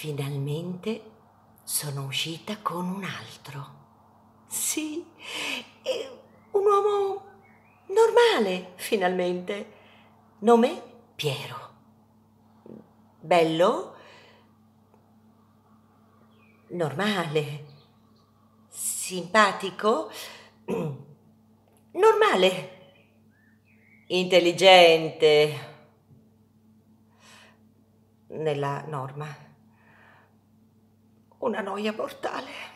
Finalmente sono uscita con un altro. Sì, un uomo normale, finalmente. Nome Piero. Bello? Normale. Simpatico? Normale. Intelligente. Nella norma una noia mortale.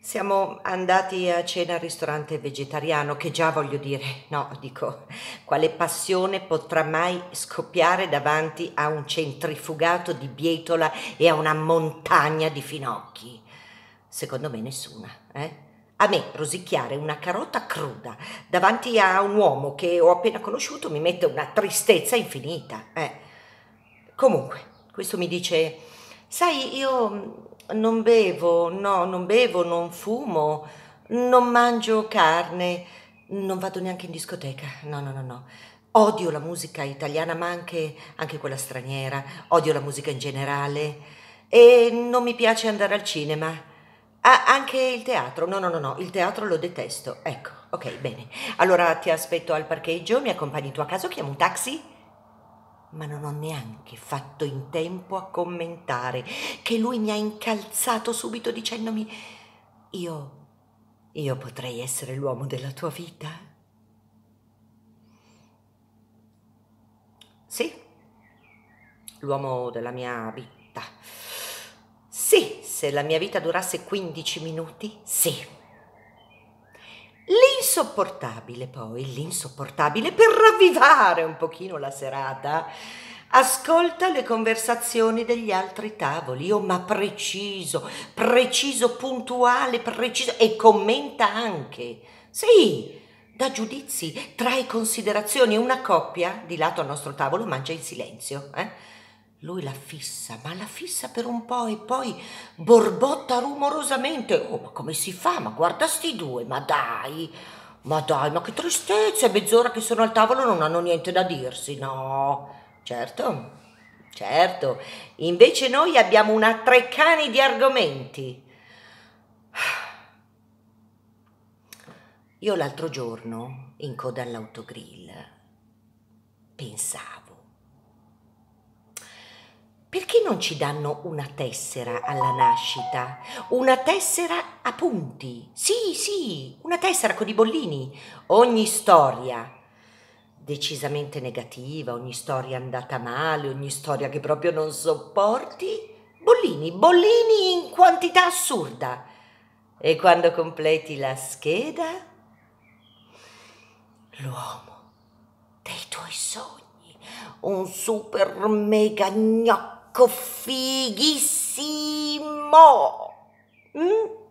Siamo andati a cena al ristorante vegetariano, che già voglio dire, no, dico, quale passione potrà mai scoppiare davanti a un centrifugato di bietola e a una montagna di finocchi? Secondo me nessuna, eh? A me rosicchiare una carota cruda davanti a un uomo che ho appena conosciuto mi mette una tristezza infinita, eh? Comunque, questo mi dice Sai, io mm, non bevo, no, non bevo, non fumo, non mangio carne, non vado neanche in discoteca. No, no, no, no. Odio la musica italiana, ma anche, anche quella straniera. Odio la musica in generale. E non mi piace andare al cinema. Ah, anche il teatro. No, no, no, no, il teatro lo detesto. Ecco, ok, bene. Allora ti aspetto al parcheggio, mi accompagni tu a caso? chiamo un taxi? ma non ho neanche fatto in tempo a commentare che lui mi ha incalzato subito dicendomi io io potrei essere l'uomo della tua vita. Sì, l'uomo della mia vita. Sì, se la mia vita durasse 15 minuti, sì insopportabile poi, l'insopportabile, per ravvivare un pochino la serata, ascolta le conversazioni degli altri tavoli, oh ma preciso, preciso, puntuale, preciso, e commenta anche. Sì, da giudizi, trae considerazioni, una coppia di lato al nostro tavolo mangia in silenzio, eh? Lui la fissa, ma la fissa per un po' e poi borbotta rumorosamente. Oh, ma come si fa? Ma guarda sti due, ma dai! Ma dai, ma che tristezza, è mezz'ora che sono al tavolo e non hanno niente da dirsi, no? Certo, certo. Invece noi abbiamo una tre cani di argomenti. Io l'altro giorno, in coda all'autogrill, pensavo perché non ci danno una tessera alla nascita? Una tessera a punti. Sì, sì, una tessera con i bollini. Ogni storia decisamente negativa, ogni storia andata male, ogni storia che proprio non sopporti, bollini, bollini in quantità assurda. E quando completi la scheda, l'uomo dei tuoi sogni, un super mega gnocco Ecco, fighissimo! Mm?